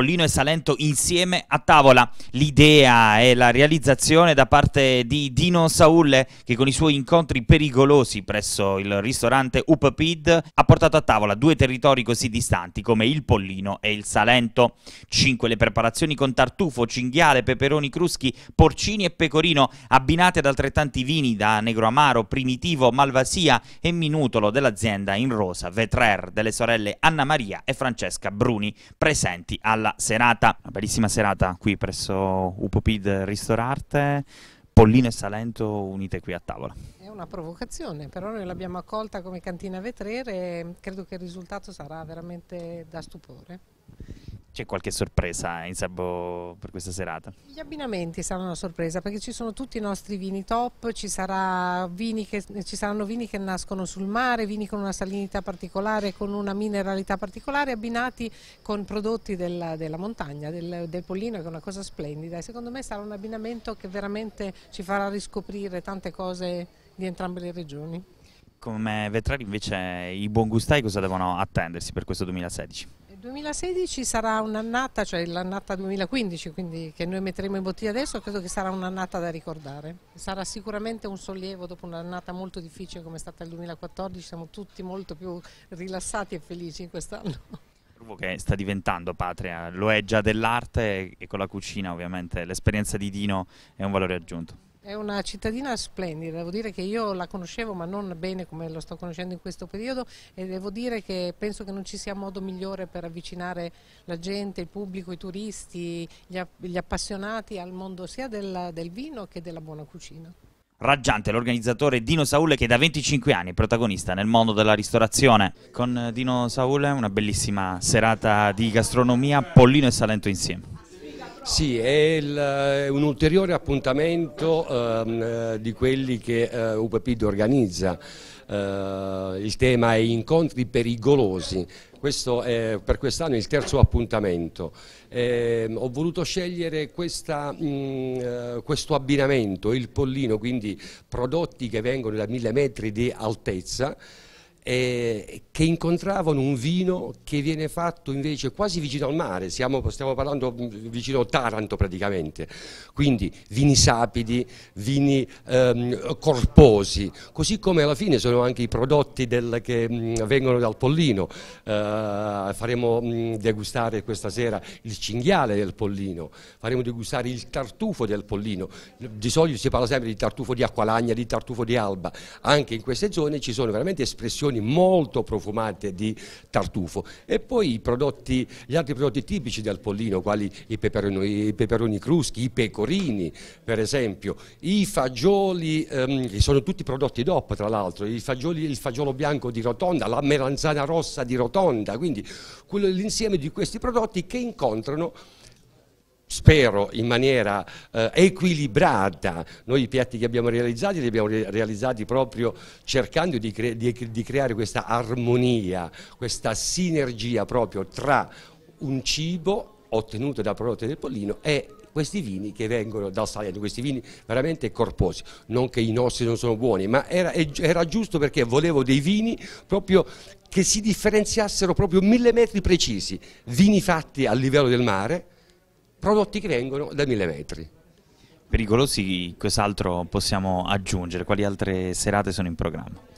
Pollino e Salento insieme a tavola. L'idea e la realizzazione da parte di Dino Saulle che con i suoi incontri pericolosi presso il ristorante Upapid ha portato a tavola due territori così distanti come il Pollino e il Salento. Cinque le preparazioni con tartufo, cinghiale, peperoni cruschi, porcini e pecorino abbinate ad altrettanti vini da Negro Amaro, Primitivo, Malvasia e Minutolo dell'azienda in rosa Vetrer delle sorelle Anna Maria e Francesca Bruni presenti alla la serata, una bellissima serata qui presso Upopid Ristorante. Pollino e Salento unite qui a tavola. È una provocazione, però noi l'abbiamo accolta come cantina vetrere e credo che il risultato sarà veramente da stupore c'è qualche sorpresa in Sabbo per questa serata? Gli abbinamenti saranno una sorpresa perché ci sono tutti i nostri vini top, ci, vini che, ci, saranno vini che nascono sul mare, vini con una salinità particolare, con una mineralità particolare, abbinati con prodotti della, della montagna, del, del, pollino che è una cosa splendida e secondo me sarà un abbinamento che veramente ci farà riscoprire tante cose di entrambe le regioni. Come vetrari invece i buongustai cosa devono attendersi per questo 2016? 2016 sarà un'annata, cioè l'annata 2015, quindi che noi metteremo in bottiglia adesso, credo che sarà un'annata da ricordare. Sarà sicuramente un sollievo dopo un'annata molto difficile come è stata il 2014, siamo tutti molto più rilassati e felici in quest'anno che sta diventando patria, lo è già dell'arte e con la cucina ovviamente l'esperienza di Dino è un valore aggiunto. È una cittadina splendida, devo dire che io la conoscevo ma non bene come lo sto conoscendo in questo periodo e devo dire che penso che non ci sia modo migliore per avvicinare la gente, il pubblico, i turisti, gli, gli appassionati al mondo sia della, del vino che della buona cucina. Raggiante l'organizzatore Dino Saule che da 25 anni è protagonista nel mondo della ristorazione. Con Dino Saule una bellissima serata di gastronomia, Pollino e Salento insieme. Sì, è, il, è, eh, un ulteriore appuntamento ehm, eh, di quelli che eh, UPPID organizza. Eh, il tema è incontri pericolosi. Questo è per quest'anno il terzo appuntamento. Eh, ho voluto scegliere questa, mh, mm, eh, questo abbinamento, il pollino, quindi prodotti che vengono da mille metri di altezza eh, che incontravano un vino che viene fatto invece quasi vicino al mare, Siamo, stiamo parlando mm, vicino a Taranto praticamente, quindi vini sapidi, vini ehm, corposi, così come alla fine sono anche i prodotti del, che mh, mm, vengono dal pollino, eh, faremo mh, mm, degustare questa sera il cinghiale del pollino, faremo degustare il tartufo del pollino, di solito si parla sempre di tartufo di acqualagna, di tartufo di alba, anche in queste zone ci sono veramente espressioni carni molto profumate di tartufo e poi prodotti, gli altri prodotti tipici del Pollino, quali i peperoni, i peperoni cruschi, i pecorini per esempio, i fagioli, ehm, che sono tutti prodotti DOP tra l'altro, il fagiolo bianco di Rotonda, la melanzana rossa di Rotonda, quindi l'insieme di questi prodotti che incontrano spero in maniera eh, equilibrata. Noi i piatti che abbiamo realizzato li abbiamo re realizzati proprio cercando di, cre di, di creare questa armonia, questa sinergia proprio tra un cibo ottenuto da prodotti del pollino e questi vini che vengono dal Salento, questi vini veramente corposi, non che i nostri non sono buoni, ma era, era giusto perché volevo dei vini proprio che si differenziassero proprio mille metri precisi, vini fatti a livello del mare, prodotti che vengono da mille metri. Pericolosi, cos'altro possiamo aggiungere? Quali altre serate sono in programma?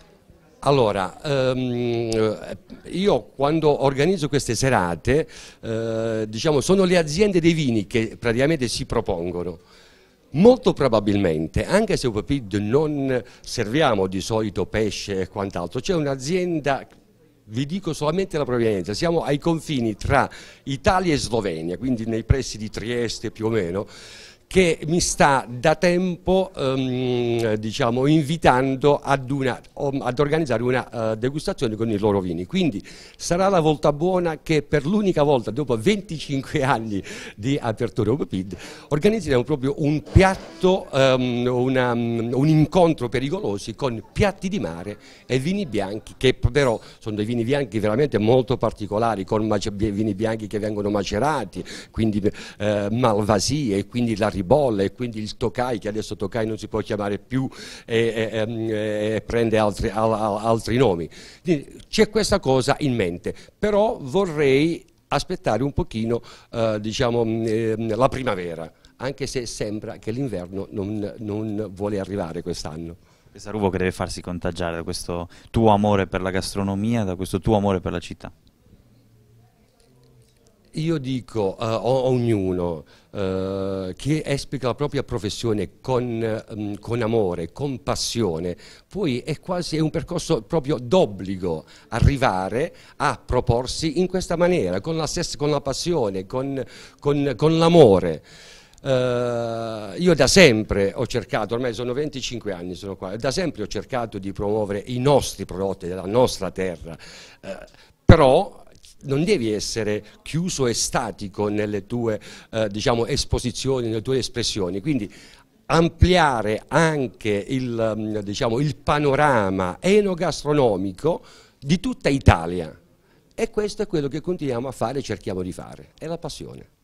Allora, ehm, eh, io quando organizzo queste serate, eh, diciamo, sono le aziende dei vini che praticamente si propongono. Molto probabilmente, anche se non serviamo di solito pesce e quant'altro, c'è un'azienda vi dico solamente la provenienza, siamo ai confini tra Italia e Slovenia, quindi nei pressi di Trieste più o meno, che mi sta da tempo ehm, diciamo, invitando ad, una, ad, organizzare una uh, degustazione con i loro vini. Quindi sarà la volta buona che per l'unica volta dopo 25 anni di apertura UPPID organizzeremo proprio un piatto, um, una, mm, un incontro pericolosi con piatti di mare e vini bianchi che però sono dei vini bianchi veramente molto particolari con vini bianchi che vengono macerati, quindi eh, malvasie e quindi la rivoluzione bolle e quindi il Tokai, che adesso Tokai non si può chiamare più, e, e, e mm, prende altri, al, al, altri nomi. C'è questa cosa in mente, però vorrei aspettare un pochino eh, diciamo, eh, la primavera, anche se sembra che l'inverno non, non vuole arrivare quest'anno. Saruvo che deve farsi contagiare da questo tuo amore per la gastronomia, da questo tuo amore per la città. Io dico a, a ognuno eh, che esplica la propria professione con, mh, mm, con, amore, con passione, poi è quasi è un percorso proprio d'obbligo arrivare a proporsi in questa maniera, con la, stessa, con la passione, con, con l'amore. Uh, io da sempre ho cercato, ormai sono 25 anni, sono qua, da sempre ho cercato di promuovere i nostri prodotti della nostra terra, uh, però non devi essere chiuso e statico nelle tue eh, diciamo, esposizioni, nelle tue espressioni. Quindi ampliare anche il, mm, diciamo, il panorama enogastronomico di tutta Italia. E questo è quello che continuiamo a fare e cerchiamo di fare. È la passione.